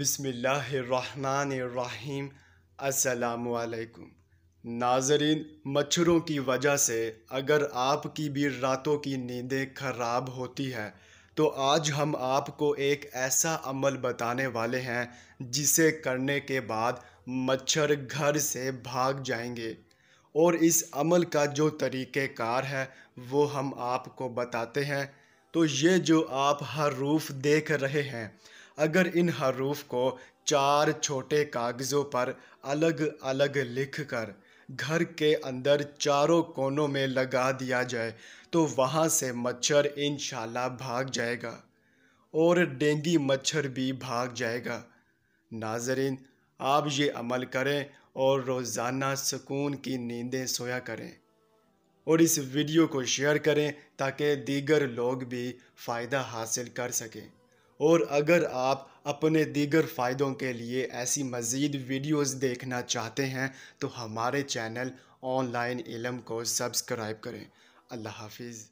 बिसमीम् असलकुम नाजरीन मच्छरों की वजह से अगर आपकी भी रातों की नींदें ख़राब होती है तो आज हम आपको एक ऐसा अमल बताने वाले हैं जिसे करने के बाद मच्छर घर से भाग जाएंगे और इस अमल का जो तरीक़ेकार है वो हम आपको बताते हैं तो ये जो आप रूफ देख रहे हैं अगर इन हरूफ को चार छोटे कागज़ों पर अलग अलग लिख कर घर के अंदर चारों कोनों में लगा दिया जाए तो वहाँ से मच्छर इन भाग जाएगा और डेंगी मच्छर भी भाग जाएगा नाजरीन आप ये अमल करें और रोज़ाना सुकून की नींदें सोया करें और इस वीडियो को शेयर करें ताकि दीगर लोग भी फ़ायदा हासिल कर सकें और अगर आप अपने दीगर फ़ायदों के लिए ऐसी मज़ीद वीडियोस देखना चाहते हैं तो हमारे चैनल ऑनलाइन इलम को सब्सक्राइब करें अल्लाह हाफिज़